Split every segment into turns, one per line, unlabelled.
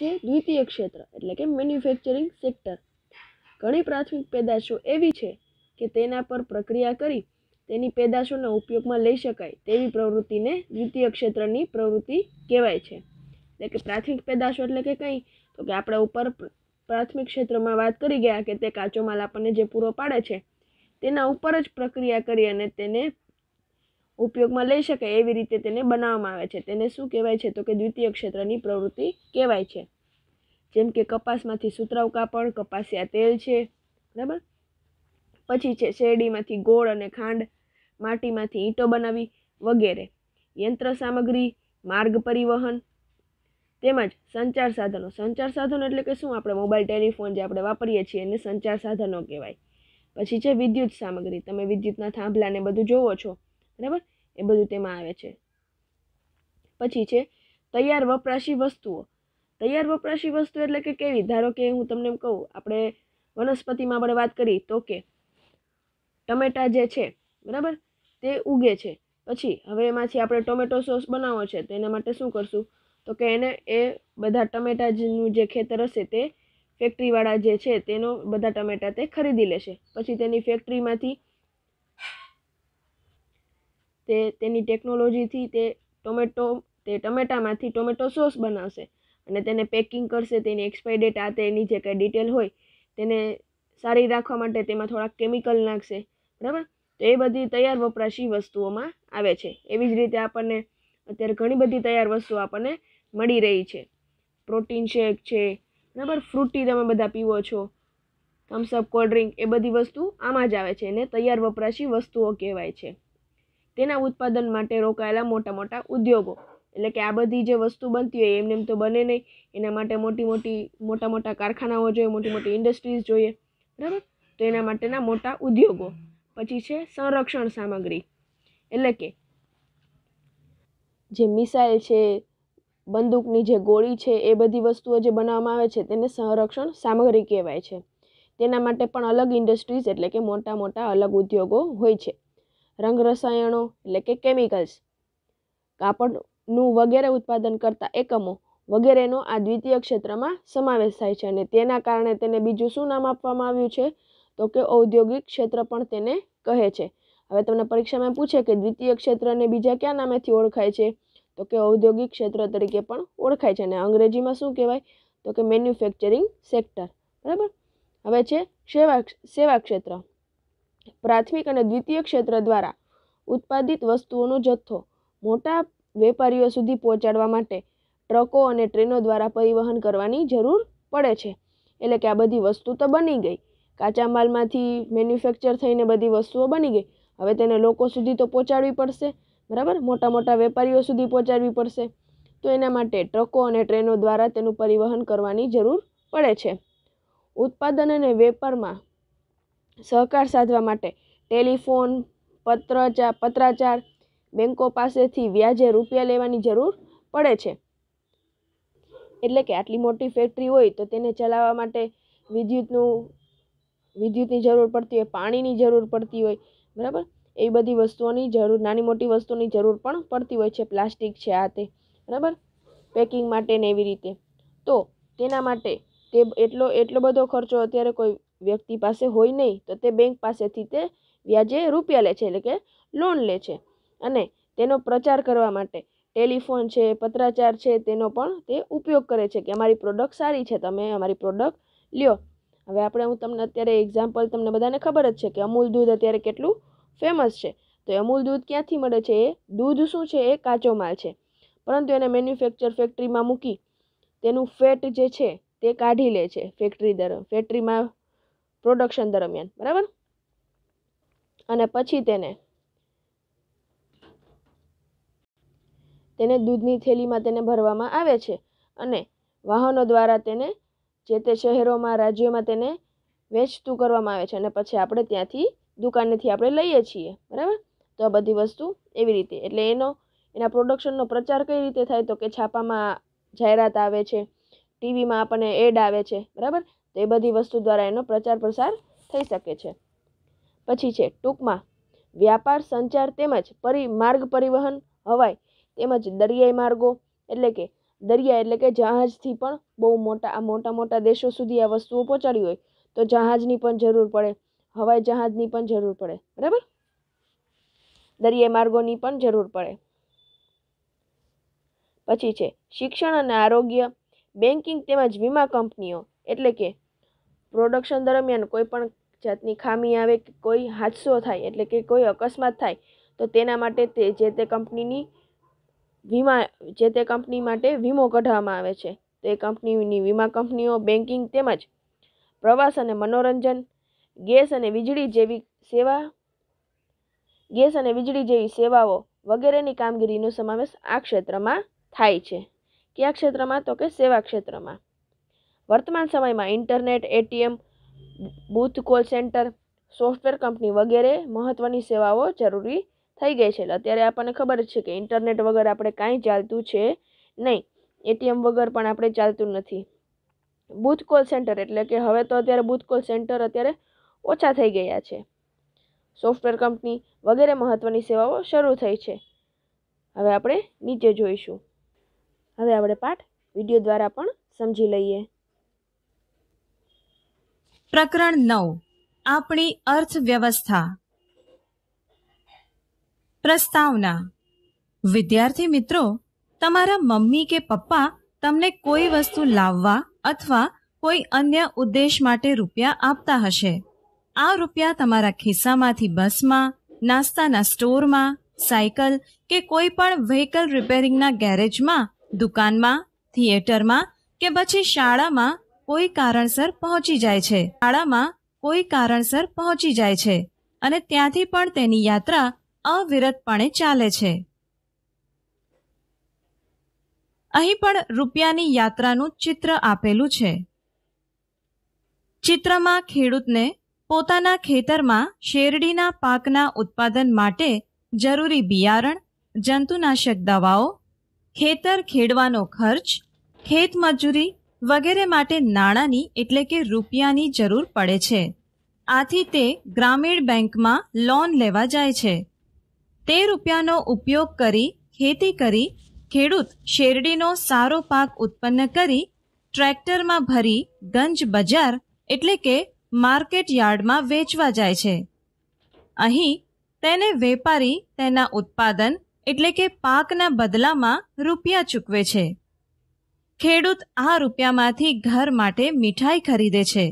છે દ્વિતીય ક્ષેત્ર એટલે કે મેન્યુફેક્ચરિંગ સેક્ટર ઘણી પ્રાથમિક પેદાશો એવી છે કે તેના પર પ્રક્રિયા કરી તેની પેદાશોના ઉપયોગમાં લઈ શકાય તેવી પ્રવૃત્તિને દ્વિતીય ક્ષેત્રની પ્રવૃત્તિ કહેવાય છે એટલે કે પ્રાથમિક પેદાશો એટલે કે કંઈ તો કે આપણે ઉપર પ્રાથમિક ક્ષેત્રમાં વાત કરી ગયા કે તે કાચો માલ આપણને જે પૂરો પાડે છે તેના ઉપર જ પ્રક્રિયા કરી અને તેને ઉપયોગમાં લઈ શકે એવી રીતે તેને બનાવવામાં આવે છે તેને શું કહેવાય છે તો કે દ્વિતીય ક્ષેત્રની પ્રવૃત્તિ કહેવાય છે જેમ કે કપાસમાંથી સુતરાઉ કાપડ કપાસિયા તેલ છે બરાબર પછી છે શેરડીમાંથી ગોળ અને ખાંડ માટીમાંથી ઈંટો બનાવી વગેરે યંત્ર સામગ્રી માર્ગ પરિવહન તેમજ સંચાર સાધનો સંચાર સાધનો એટલે કે શું આપણે મોબાઈલ ટેલિફોન જે આપણે વાપરીએ છીએ એને સંચાર સાધનો કહેવાય પછી છે વિદ્યુત સામગ્રી તમે વિદ્યુતના થાંભલાને બધું જોવો છો બરાબર એ બધું તેમાં આવે છે પછી છે તૈયાર વપરાશી વસ્તુઓ તૈયાર વપરાશી વસ્તુ એટલે કે કેવી ધારો કે હું તમને એમ કહું આપણે વનસ્પતિમાં આપણે વાત કરી તો કે ટમેટા જે છે બરાબર તે ઉગે છે પછી હવે એમાંથી આપણે ટોમેટો સોસ બનાવવો છે તો એના માટે શું કરશું તો કે એને એ બધા ટમેટાનું જે ખેતર હશે તે ફેક્ટરીવાળા જે છે તેનો બધા ટમેટા તે ખરીદી લેશે પછી તેની ફેક્ટરીમાંથી તે તેની ટેકનોલોજીથી તે ટોમેટો તે ટમેટામાંથી ટોમેટો સોસ બનાવશે અને તેને પેકિંગ કરશે તેની એક્સપાયરી ડેટ આ તેની જે કાંઈ ડિટેલ હોય તેને સારી રાખવા માટે તેમાં થોડાક કેમિકલ નાખશે બરાબર તો એ બધી તૈયાર વપરાશી વસ્તુઓમાં આવે છે એવી જ રીતે આપણને અત્યારે ઘણી બધી તૈયાર વસ્તુઓ આપણને મળી રહી છે પ્રોટીન શેક છે બરાબર ફ્રૂટી તમે બધા પીવો છો થમ્સઅપ કોલ્ડ ડ્રિંક એ બધી વસ્તુ આમાં જ આવે છે એને તૈયાર વપરાશી વસ્તુઓ કહેવાય છે તેના ઉત્પાદન માટે રોકાયેલા મોટા મોટા ઉદ્યોગો એટલે કે આ બધી જે વસ્તુ બનતી હોય એમને એમ તો બને નહીં એના માટે મોટી મોટી મોટા મોટા કારખાનાઓ જોઈએ મોટી મોટી ઇન્ડસ્ટ્રીઝ જોઈએ બરાબર તો એના માટેના મોટા ઉદ્યોગો પછી છે સંરક્ષણ સામગ્રી એટલે કે જે મિસાઇલ છે બંદૂકની જે ગોળી છે એ બધી વસ્તુઓ જે બનાવવામાં આવે છે તેને સંરક્ષણ સામગ્રી કહેવાય છે તેના માટે પણ અલગ ઇન્ડસ્ટ્રીઝ એટલે કે મોટા મોટા અલગ ઉદ્યોગો હોય છે રંગ રસાયણો એટલે કે કેમિકલ્સ કાપડનું વગેરે ઉત્પાદન કરતા એકમો વગેરેનો આ દ્વિતીય ક્ષેત્રમાં સમાવેશ થાય છે અને તેના કારણે તેને બીજું શું નામ આપવામાં આવ્યું છે તો કે ઔદ્યોગિક ક્ષેત્ર પણ તેને કહે છે હવે તમને પરીક્ષામાં પૂછે કે દ્વિતીય ક્ષેત્રને બીજા ક્યાં નામેથી ઓળખાય છે તો કે ઔદ્યોગિક ક્ષેત્ર તરીકે પણ ઓળખાય છે અને અંગ્રેજીમાં શું કહેવાય તો કે મેન્યુફેક્ચરિંગ સેક્ટર બરાબર હવે છે સેવા સેવા ક્ષેત્ર પ્રાથમિક અને દ્વિતીય ક્ષેત્ર દ્વારા ઉત્પાદિત વસ્તુઓનો જથ્થો મોટા વેપારીઓ સુધી પહોંચાડવા માટે ટ્રકો અને ટ્રેનો દ્વારા પરિવહન કરવાની જરૂર પડે છે એટલે કે આ બધી વસ્તુ તો બની ગઈ કાચા માલમાંથી મેન્યુફેક્ચર થઈને બધી વસ્તુઓ બની ગઈ હવે તેને લોકો સુધી તો પહોંચાડવી પડશે બરાબર મોટા મોટા વેપારીઓ સુધી પહોંચાડવી પડશે તો એના માટે ટ્રકો અને ટ્રેનો દ્વારા તેનું પરિવહન કરવાની જરૂર પડે છે ઉત્પાદન અને વેપારમાં સહકાર સાધવા માટે ટેલિફોન પત્રચા પત્રાચાર બેંકો પાસેથી વ્યાજે રૂપિયા લેવાની જરૂર પડે છે એટલે કે આટલી મોટી ફેક્ટરી હોય તો તેને ચલાવવા માટે વિદ્યુતનું વિદ્યુતની જરૂર પડતી હોય પાણીની જરૂર પડતી હોય બરાબર એ બધી વસ્તુઓની જરૂર નાની મોટી વસ્તુઓની જરૂર પણ પડતી હોય છે પ્લાસ્ટિક છે આ તે બરાબર પેકિંગ માટે ને એવી રીતે તો તેના માટે તે એટલો એટલો બધો ખર્ચો અત્યારે કોઈ વ્યક્તિ પાસે હોય નહીં તો તે બેંક પાસેથી તે વ્યાજે રૂપિયા લે છે એટલે કે લોન લે છે અને તેનો પ્રચાર કરવા માટે ટેલિફોન છે પત્રાચાર છે તેનો પણ તે ઉપયોગ કરે છે કે અમારી પ્રોડક્ટ સારી છે તમે અમારી પ્રોડક્ટ લ્યો હવે આપણે હું તમને અત્યારે એક્ઝામ્પલ તમને બધાને ખબર જ છે કે અમૂલ દૂધ અત્યારે કેટલું ફેમસ છે તો અમૂલ દૂધ ક્યાંથી મળે છે એ દૂધ શું છે એ કાચો માલ છે પરંતુ એને મેન્યુફેક્ચર ફેક્ટરીમાં મૂકી તેનું ફેટ જે છે તે કાઢી લે છે ફેક્ટરી દર ફેક્ટરીમાં પ્રોડક્શન દરમિયાન બરાબર અને પછી તેને તેને દૂધની થેલીમાં તેને ભરવામાં આવે છે અને વાહનો દ્વારા તેને જે તે શહેરોમાં રાજ્યોમાં તેને વેચતું કરવામાં આવે છે અને પછી આપણે ત્યાંથી દુકાનેથી આપણે લઈએ છીએ બરાબર તો આ બધી વસ્તુ એવી રીતે એટલે એનો એના પ્રોડક્શનનો પ્રચાર કઈ રીતે થાય તો કે છાપામાં જાહેરાત આવે છે ટીવીમાં આપણને એડ આવે છે બરાબર તો એ બધી વસ્તુ દ્વારા એનો પ્રચાર પ્રસાર થઈ શકે છે પછી છે ટૂંકમાં વ્યાપાર સંચાર તેમજ પરી માર્ગ પરિવહન હવાઈ તેમજ દરિયાઈ માર્ગો એટલે કે દરિયા એટલે કે જહાજથી પણ બહુ મોટા આ મોટા મોટા દેશો સુધી આ વસ્તુઓ પહોંચાડી હોય તો જહાજની પણ જરૂર પડે હવાઈ જહાજની પણ જરૂર પડે બરાબર દરિયાઈ માર્ગોની પણ જરૂર પડે પછી છે શિક્ષણ અને આરોગ્ય બેન્કિંગ તેમજ વીમા કંપનીઓ એટલે કે પ્રોડક્શન દરમિયાન કોઈ પણ જાતની ખામી આવે કે કોઈ હાદસો થાય એટલે કે કોઈ અકસ્માત થાય તો તેના માટે તે જે તે કંપનીની વીમા જે તે કંપની માટે વીમો કઢાવવામાં આવે છે તે કંપનીની વીમા કંપનીઓ બેન્કિંગ તેમજ પ્રવાસ અને મનોરંજન ગેસ અને વીજળી જેવી સેવા ગેસ અને વીજળી જેવી સેવાઓ વગેરેની કામગીરીનો સમાવેશ આ ક્ષેત્રમાં થાય છે કયા ક્ષેત્રમાં તો કે સેવા ક્ષેત્રમાં વર્તમાન સમયમાં internet ATM booth call centre software company વગેરે મહત્ત્વની સેવાઓ જરૂરી થઈ ગઈ છે અત્યારે આપણને ખબર જ છે કે ઇન્ટરનેટ વગર આપણે કાંઈ ચાલતું છે નહીં એટીએમ વગર પણ આપણે ચાલતું નથી બૂથ કોલ સેન્ટર એટલે કે હવે તો અત્યારે બૂથ કોલ સેન્ટર અત્યારે ઓછા થઈ ગયા છે સોફ્ટવેર કંપની વગેરે મહત્ત્વની સેવાઓ શરૂ થઈ છે હવે આપણે નીચે જોઈશું હવે આપણે પાઠ વિડીયો દ્વારા પણ સમજી લઈએ
પ્રકરણ નવ આપણી અર્થવ્યવસ્થા પ્રસ્તાવના વિદ્યાર્થી મિત્રો તમારા મમ્મી કે પપ્પા તમને કોઈ વસ્તુ લાવવા અથવા કોઈ અન્ય ઉદ્દેશ માટે રૂપિયા આપતા હશે આ રૂપિયા તમારા ખિસ્સામાંથી બસમાં નાસ્તાના સ્ટોરમાં સાયકલ કે કોઈ પણ વ્હીકલ રિપેરિંગના ગેરેજમાં દુકાનમાં થિયેટરમાં કે પછી શાળામાં કોઈ કારણસર પહોંચી જાય છે શાળામાં કોઈ કારણસર પહોંચી જાય છે અને ત્યાંથી પણ તેની યાત્રા અવિરતપણે ચાલે છે અહીં પણ રૂપિયાની યાત્રાનું ચિત્ર આપેલું છે ચિત્રમાં ખેડૂતને પોતાના ખેતરમાં શેરડીના પાકના ઉત્પાદન માટે જરૂરી બિયારણ જંતુનાશક દવાઓ ખેતર ખેડવાનો ખર્ચ ખેતમજૂરી વગેરે માટે નાણાંની એટલે કે રૂપિયાની જરૂર પડે છે આથી તે ગ્રામીણ બેંકમાં લોન લેવા જાય છે તે રૂપિયાનો ઉપયોગ કરી ખેતી કરી ખેડૂત શેરડીનો સારો પાક ઉત્પન્ન કરી ટ્રેક્ટરમાં ભરી ગંજ બજાર એટલે કે માર્કેટ યાર્ડમાં વેચવા જાય છે અહીં તેને વેપારી તેના ઉત્પાદન એટલે કે પાકના બદલામાં રૂપિયા ચૂકવે છે ખેડૂત આ રૂપિયામાંથી ઘર માટે મીઠાઈ ખરીદે છે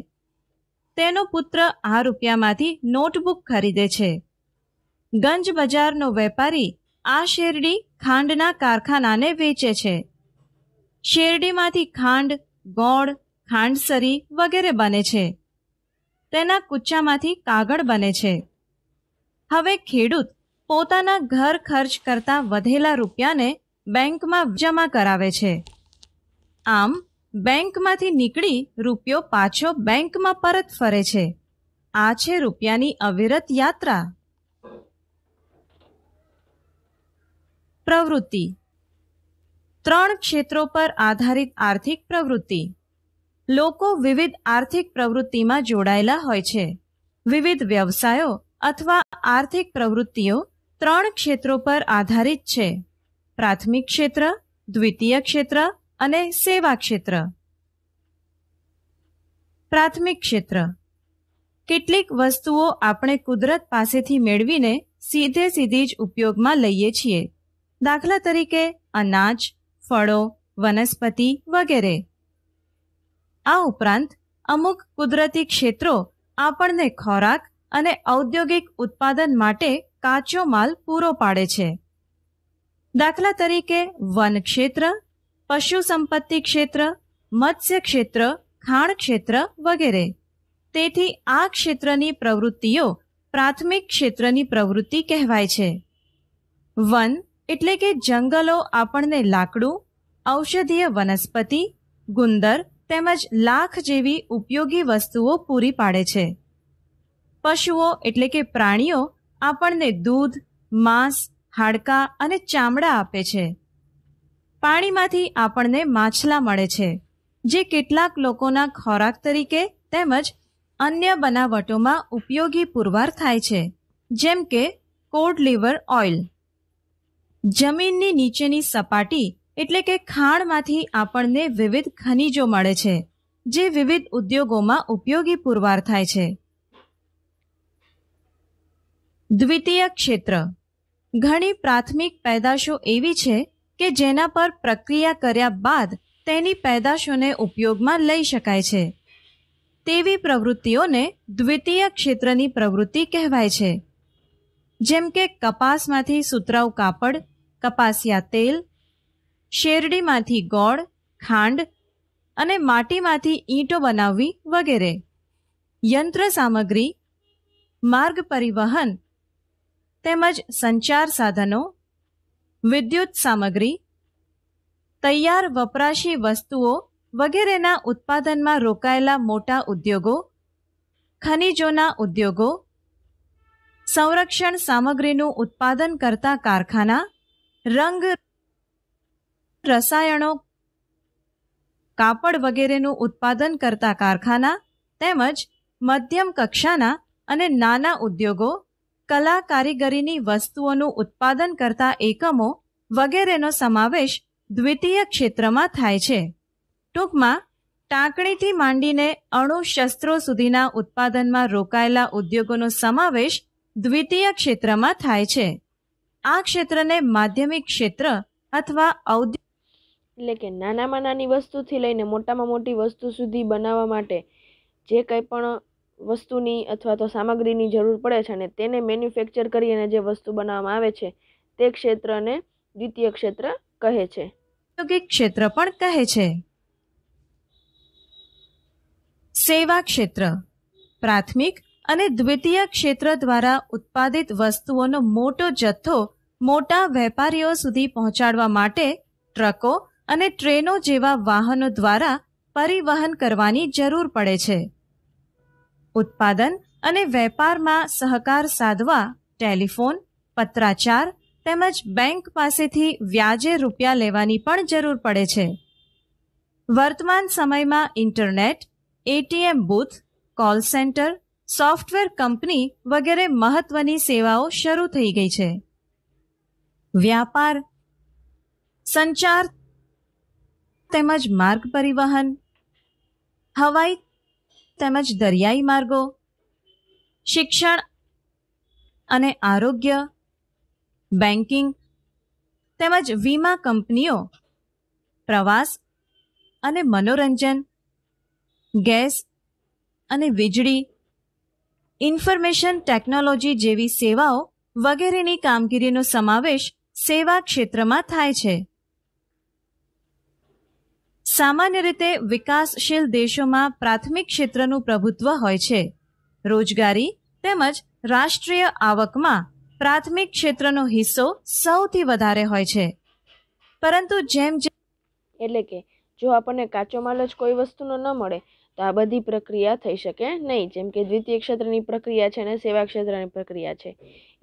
તેનો પુત્ર આ રૂપિયામાંથી નોટબુક ખરીદે છે ગંજ બજારનો વેપારી આ શેરડી ખાંડના કારખાનાને વેચે છે શેરડીમાંથી ખાંડ ગોળ ખાંડસરી વગેરે બને છે તેના કુચ્ચામાંથી કાગળ બને છે હવે ખેડૂત પોતાના ઘર ખર્ચ કરતાં વધેલા રૂપિયાને બેંકમાં જમા કરાવે છે આમ બેંકમાંથી નીકળી રૂપિયો પાછો બેંકમાં પરત ફરે છે આ છે રૂપિયાની અવિરત યાત્રા પ્રવૃત્તિ ત્રણ ક્ષેત્રો પર આધારિત આર્થિક પ્રવૃત્તિ લોકો વિવિધ આર્થિક પ્રવૃત્તિમાં જોડાયેલા હોય છે વિવિધ વ્યવસાયો અથવા આર્થિક પ્રવૃત્તિઓ ત્રણ ક્ષેત્રો પર આધારિત છે પ્રાથમિક ક્ષેત્ર દ્વિતીય ક્ષેત્ર અને સેવા ક્ષેત્ર પ્રાથમિક ક્ષેત્ર કેટલીક વસ્તુઓ આપણે કુદરત પાસેથી મેળવીને સીધે સીધી જ ઉપયોગમાં લઈએ છીએ દાખલા તરીકે અનાજ ફળો વનસ્પતિ વગેરે આ ઉપરાંત અમુક કુદરતી ક્ષેત્રો આપણને ખોરાક અને ઔદ્યોગિક ઉત્પાદન માટે કાચો માલ પૂરો પાડે છે દાખલા તરીકે વન ક્ષેત્ર પશુ સંપત્તિ ક્ષેત્ર મત્સ્ય ક્ષેત્ર ખાણ ક્ષેત્ર વગેરે તેથી આ ક્ષેત્રની પ્રવૃત્તિઓ પ્રાથમિક ક્ષેત્રની પ્રવૃત્તિ કહેવાય છે વન એટલે કે જંગલો આપણને લાકડું ઔષધીય વનસ્પતિ ગુંદર તેમજ લાખ જેવી ઉપયોગી વસ્તુઓ પૂરી પાડે છે પશુઓ એટલે કે પ્રાણીઓ આપણને દૂધ માંસ હાડકાં અને ચામડા આપે છે પાણીમાંથી આપણને માછલા મળે છે જે કેટલાક લોકોના ખોરાક તરીકે તેમજ અન્ય બનાવટોમાં ઉપયોગી પુરવાર થાય છે જેમ કે કોડ લીવર ઓઇલ જમીનની નીચેની સપાટી એટલે કે ખાણમાંથી આપણને વિવિધ ખનિજો મળે છે જે વિવિધ ઉદ્યોગોમાં ઉપયોગી પુરવાર થાય છે દ્વિતીય ક્ષેત્ર ઘણી પ્રાથમિક પેદાશો એવી છે કે જેના પર પ્રક્રિયા કર્યા બાદ તેની પેદાશોને ઉપયોગમાં લઈ શકાય છે તેવી પ્રવૃત્તિઓને દ્વિતીય ક્ષેત્રની પ્રવૃત્તિ કહેવાય છે જેમ કે કપાસમાંથી સુતરાઉ કાપડ કપાસિયા તેલ શેરડીમાંથી ગોળ ખાંડ અને માટીમાંથી ઈંટો બનાવવી વગેરે યંત્ર સામગ્રી માર્ગ પરિવહન તેમજ સંચાર સાધનો વિદ્યુત સામગ્રી તૈયાર વપરાશી વસ્તુઓ વગેરેના ઉત્પાદનમાં રોકાયેલા મોટા ઉદ્યોગો ખનિજોના ઉદ્યોગો સંરક્ષણ સામગ્રીનું ઉત્પાદન કરતા કારખાના રંગ રસાયણો કાપડ વગેરેનું ઉત્પાદન કરતા કારખાના તેમજ મધ્યમ કક્ષાના અને નાના ઉદ્યોગો કલા કારીગરીની વસ્તુઓનું ઉત્પાદન કરતા એકમો વગેરેનો સમાવેશ દ્વિતીય ક્ષેત્રમાં થાય છે ટૂંકમાં ટાંકણીથી માંડીને અણુ શસ્ત્રો સુધીના ઉત્પાદનમાં રોકાયેલા ઉદ્યોગોનો સમાવેશ દ્વિતીય ક્ષેત્રમાં થાય છે આ ક્ષેત્રને માધ્યમિક ક્ષેત્ર અથવા ઔદ્યોગિક એટલે
કે નાનામાં
નાની વસ્તુથી લઈને મોટામાં
મોટી વસ્તુ સુધી બનાવવા માટે જે કંઈ પણ વસ્તુની અથવા તો સામગ્રીની જરૂર પડે છે અને તેને મેન્યુફેક્ચર કરી અને જે વસ્તુ બનાવવામાં આવે છે તે ક્ષેત્રને દ્વિતીય ક્ષેત્ર કહે છે
ઔદ્યોગિક ક્ષેત્ર પણ કહે છે સેવા ક્ષેત્ર પ્રાથમિક અને દ્વિતીય ક્ષેત્ર દ્વારા ઉત્પાદિત વસ્તુઓનો મોટો જથ્થો મોટા વેપારીઓ સુધી પહોંચાડવા માટે ટ્રકો અને ટ્રેનો જેવા વાહનો દ્વારા પરિવહન કરવાની જરૂર પડે છે ઉત્પાદન અને વેપારમાં સહકાર સાધવા ટેલિફોન પત્રાચાર તેમજ બેંક પાસેથી વ્યાજે રૂપિયા લેવાની પણ જરૂર પડે છે વર્તમાન સમયમાં internet ATM booth call centre software company વગેરે મહત્વની સેવાઓ શરૂ થઈ ગઈ છે વ્યાપાર સંચાર તેમજ માર્ગ પરિવહન હવાઈ તેમજ દરિયાઈ માર્ગો શિક્ષણ અને આરોગ્ય બેન્કિંગ તેમજ વીમા કંપનીઓ પ્રવાસ અને મનોરંજન ગેસ અને વીજળી ઇન્ફોર્મેશન ટેકનોલોજી જેવી સેવાઓ વગેરેની કામગીરીનો સમાવેશ સેવા ક્ષેત્રમાં થાય છે સામાન્ય રીતે વિકાસશીલ દેશોમાં પ્રાથમિક ક્ષેત્રનું પ્રભુત્વ હોય છે રોજગારી તેમજ રાષ્ટ્રીય આવકમાં પ્રાથમિક ક્ષેત્રનો હિસ્સો સૌથી વધારે હોય છે પરંતુ જેમ જેમ એટલે કે જો આપણને કાચો માલ જ કોઈ
વસ્તુનો ન મળે તો આ બધી પ્રક્રિયા થઈ શકે નહીં જેમ કે દ્વિતીય ક્ષેત્રની પ્રક્રિયા છે અને સેવા ક્ષેત્રની પ્રક્રિયા છે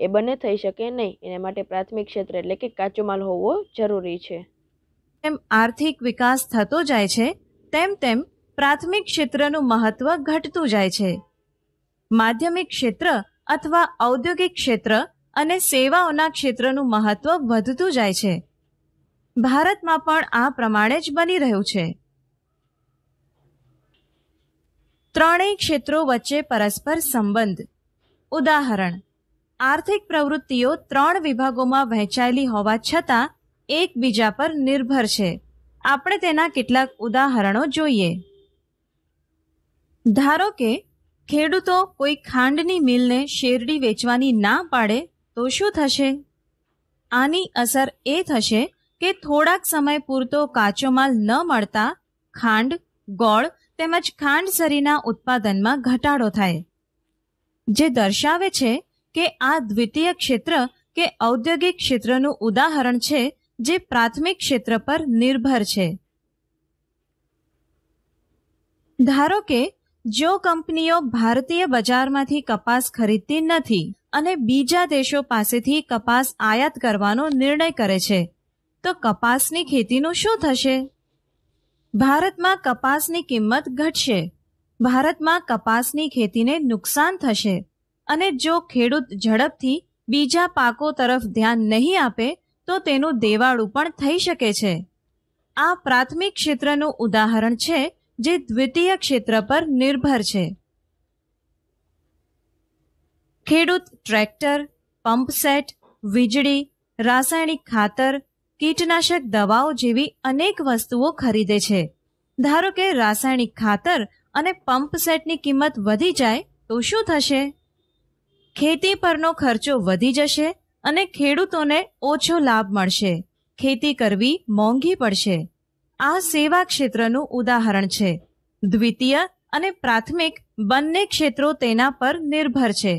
એ બંને થઈ શકે નહીં એના માટે પ્રાથમિક ક્ષેત્ર એટલે કે કાચો
માલ હોવો જરૂરી છે જેમ આર્થિક વિકાસ થતો જાય છે તેમ તેમ પ્રાથમિક ક્ષેત્રનું મહત્વ ઘટતું જાય છે માધ્યમિક ક્ષેત્ર અથવા ઔદ્યોગિક ક્ષેત્ર અને સેવાઓના ક્ષેત્રનું મહત્વ વધતું જાય છે ભારતમાં પણ આ પ્રમાણે જ બની રહ્યું છે ત્રણેય ક્ષેત્રો વચ્ચે પરસ્પર સંબંધ ઉદાહરણ આર્થિક પ્રવૃત્તિઓ ત્રણ વિભાગોમાં વહેંચાયેલી હોવા છતાં એકબીજા પર નિર્ભર છે આપણે તેના કેટલાક ઉદાહરણો જોઈએ ધારો કે ખેડૂતો કોઈ ખાંડની મિલને શેરડી વેચવાની ના પાડે તો શું થશે આની અસર એ થશે કે થોડાક સમય પૂરતો કાચો માલ ન મળતા ખાંડ ગોળ તેમજ ખાંડસરીના ઉત્પાદનમાં ઘટાડો થાય જે દર્શાવે છે કે આ દ્વિતીય ક્ષેત્ર કે ઔદ્યોગિક ક્ષેત્રનું ઉદાહરણ છે જે પ્રાથમિક ક્ષેત્ર પર નિર્ભર છે ધારો કે જો કંપનીઓ ભારતીય બજારમાંથી કપાસ ખરીદતી નથી અને બીજા દેશો પાસેથી કપાસ આયાત કરવાનો નિર્ણય કરે છે તો કપાસની ખેતીનું શું થશે ભારતમાં કપાસની કિંમત ઘટશે ભારતમાં કપાસની ખેતીને નુકસાન થશે અને જો ખેડૂત ઝડપથી બીજા પાકો તરફ ધ્યાન નહીં આપે તો તેનું દેવાળું પણ થઈ શકે છે આ પ્રાથમિક ક્ષેત્રનું ઉદાહરણ છે જે દ્વિતીય ક્ષેત્ર પર નિર્ભર છે ખેડૂત ટ્રેક્ટર પંપસેટ વીજળી રાસાયણિક ખાતર કીટનાશક દવાઓ જેવી અનેક વસ્તુઓ ખરીદે છે ધારો કે રાસાયણિક ખાતર અને પંપ સેટની કિંમત વધી જાય તો શું થશે ખેતી પરનો ખર્ચો વધી જશે અને ખેડૂતોને ઓછો લાભ મળશે ખેતી કરવી મોંઘી પડશે આ સેવા ક્ષેત્રનું ઉદાહરણ છે દ્વિતીય અને પ્રાથમિક બંને ક્ષેત્રો તેના પર નિર્ભર છે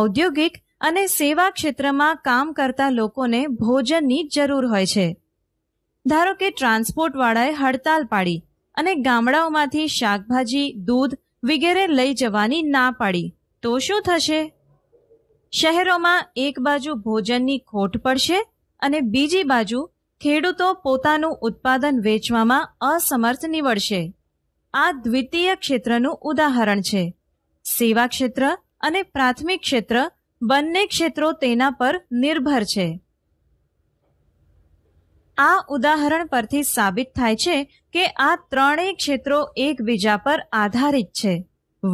ઔદ્યોગિક અને સેવા ક્ષેત્રમાં કામ કરતા લોકોને ભોજનની જરૂર હોય છે ધારો કે ટ્રાન્સપોર્ટવાળાએ હડતાલ પાડી અને ગામડાઓમાંથી શાકભાજી દૂધ વગેરે લઈ જવાની ના પાડી તો શું થશે શહેરોમાં એક બાજુ ભોજનની ખોટ પડશે અને બીજી બાજુ ખેડૂતો પોતાનું ઉત્પાદન વેચવામાં અસમર્થ નીવડશે આ દ્વિતીય ક્ષેત્રનું ઉદાહરણ છે સેવા ક્ષેત્ર અને પ્રાથમિક ક્ષેત્ર બંને ક્ષેત્રો તેના પર નિર્ભર છે આ ઉદાહરણ પરથી સાબિત થાય છે કે આ ત્રણેય ક્ષેત્રો એકબીજા પર આધારિત છે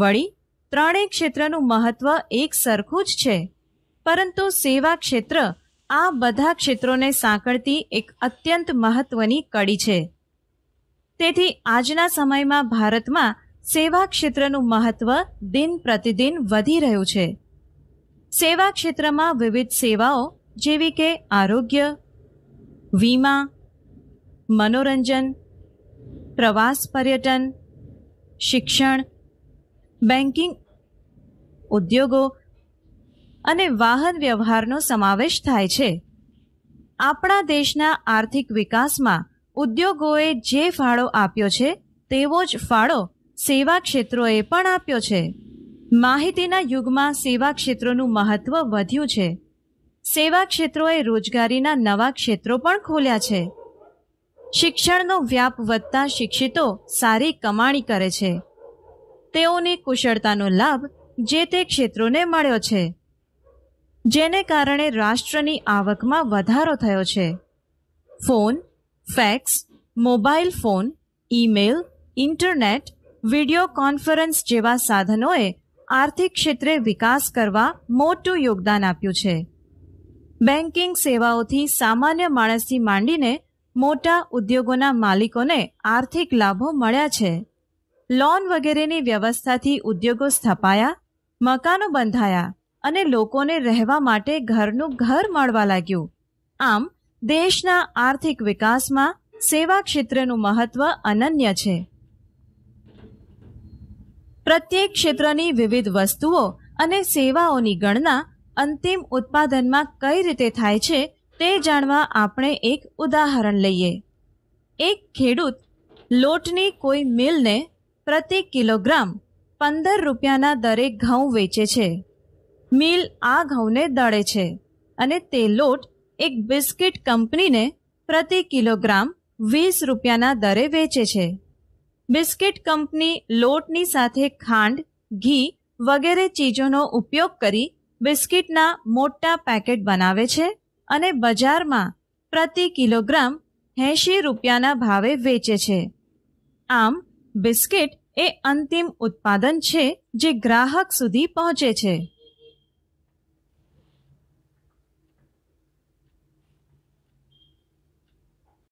વળી ત્રણેય ક્ષેત્રનું મહત્વ એક સરખું જ છે પરંતુ સેવા ક્ષેત્ર આ બધા ક્ષેત્રોને સાંકળતી એક અત્યંત મહત્વની કડી છે તેથી આજના સમયમાં ભારતમાં સેવા ક્ષેત્રનું મહત્વ દિન પ્રતિદિન વધી રહ્યું છે સેવા ક્ષેત્રમાં વિવિધ સેવાઓ જેવી કે આરોગ્ય વીમા મનોરંજન પ્રવાસ પર્યટન શિક્ષણ બેન્કિંગ ઉદ્યોગો અને વાહન વ્યવહારનો સમાવેશ થાય છે આપણા દેશના આર્થિક વિકાસમાં ઉદ્યોગોએ જે ફાળો આપ્યો છે તેવો જ ફાળો સેવા ક્ષેત્રોએ પણ આપ્યો છે માહિતીના યુગમાં સેવા ક્ષેત્રોનું મહત્ત્વ વધ્યું છે સેવા ક્ષેત્રોએ રોજગારીના નવા ક્ષેત્રો પણ ખોલ્યા છે શિક્ષણનો વ્યાપ વધતા શિક્ષિતો સારી કમાણી કરે છે તેઓની કુશળતાનો લાભ જે તે ક્ષેત્રોને મળ્યો છે જેને કારણે રાષ્ટ્રની આવકમાં વધારો થયો છે phone fax mobile phone email internet video conference જેવા સાધનોએ આર્થિક ક્ષેત્રે વિકાસ કરવા મોટું યોગદાન આપ્યું છે બેન્કિંગ સેવાઓથી સામાન્ય માણસથી માંડીને મોટા ઉદ્યોગોના માલિકોને આર્થિક લાભો મળ્યા છે લોન વગેરેની વ્યવસ્થાથી ઉદ્યોગો સ્થપાયા મકાનો બંધાયા અને લોકોને રહેવા માટે ઘરનું ઘર મળવા લાગ્યું આમ દેશના આર્થિક વિકાસમાં સેવા ક્ષેત્રનું મહત્વ અનન્ય છે પ્રત્યેક ક્ષેત્રની વિવિધ વસ્તુઓ અને સેવાઓની ગણના અંતિમ ઉત્પાદનમાં કઈ રીતે થાય છે તે જાણવા આપણે એક ઉદાહરણ લઈએ એક ખેડૂત લોટની કોઈ મિલને પ્રતિ કિલોગ્રામ પંદર રૂપિયાના દરે ઘઉં વેચે છે મિલ આ ઘઉંને દળે છે અને તે લોટ એક બિસ્કિટ કંપનીને પ્રતિ કિલોગ્રામ વીસ રૂપિયાના દરે વેચે છે બિસ્કિટ કંપની લોટની સાથે ખાંડ ઘી વગેરે ચીજોનો ઉપયોગ કરી બિસ્કિટના મોટા પેકેટ બનાવે છે અને બજારમાં પ્રતિ કિલોગ્રામ એંશી રૂપિયાના ભાવે વેચે છે આમ બિસ્કિટ એ અંતિમ ઉત્પાદન છે જે ગ્રાહક સુધી પહોંચે છે